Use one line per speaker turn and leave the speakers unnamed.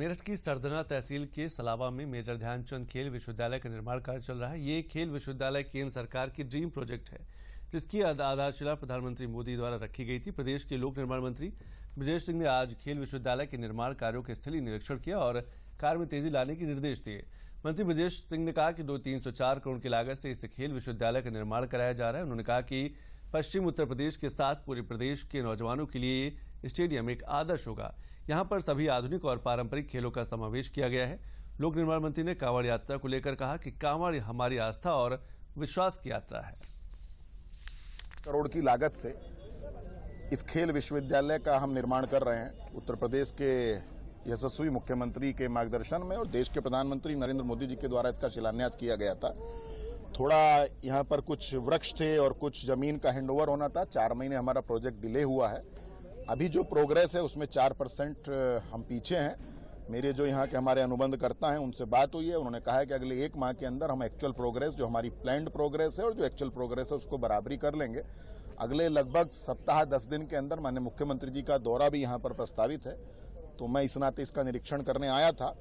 मेरठ की सरदना तहसील के सलावा में मेजर ध्यानचंद खेल विश्वविद्यालय का निर्माण कार्य चल रहा है ये खेल विश्वविद्यालय केंद्र सरकार की ड्रीम प्रोजेक्ट है जिसकी आधारशिला प्रधानमंत्री मोदी द्वारा रखी गई थी प्रदेश के लोक निर्माण मंत्री ब्रजेश सिंह ने आज खेल विश्वविद्यालय के निर्माण कार्यो के स्थलीय निरीक्षण किया और कार्य में तेजी लाने के निर्देश दिए मंत्री ब्रजेश सिंह ने कहा कि दो तीन करोड़ की लागत से इस खेल विश्वविद्यालय का निर्माण कराया जा रहा है उन्होंने कहा कि पश्चिम उत्तर प्रदेश के साथ पूरे प्रदेश के नौजवानों के लिए स्टेडियम एक आदर्श होगा यहाँ पर सभी आधुनिक और पारंपरिक खेलों का समावेश किया गया है लोक निर्माण मंत्री ने कांवड़ यात्रा को लेकर कहा कि कांवड़ हमारी आस्था और विश्वास की यात्रा है
करोड़ की लागत से इस खेल विश्वविद्यालय का हम निर्माण कर रहे हैं उत्तर प्रदेश के यशस्वी मुख्यमंत्री के मार्गदर्शन में और देश के प्रधानमंत्री नरेंद्र मोदी जी के द्वारा इसका शिलान्यास किया गया था थोड़ा यहाँ पर कुछ वृक्ष थे और कुछ जमीन का हैंडओवर होना था चार महीने हमारा प्रोजेक्ट डिले हुआ है अभी जो प्रोग्रेस है उसमें चार परसेंट हम पीछे हैं मेरे जो यहाँ के हमारे अनुबंधकर्ता हैं उनसे बात हुई है उन्होंने कहा है कि अगले एक माह के अंदर हम एक्चुअल प्रोग्रेस जो हमारी प्लैंड प्रोग्रेस है और जो एक्चुअल प्रोग्रेस है उसको बराबरी कर लेंगे अगले लगभग सप्ताह दस दिन के अंदर माननीय मुख्यमंत्री जी का दौरा भी यहाँ पर प्रस्तावित है तो मैं इस नाते इसका निरीक्षण करने आया था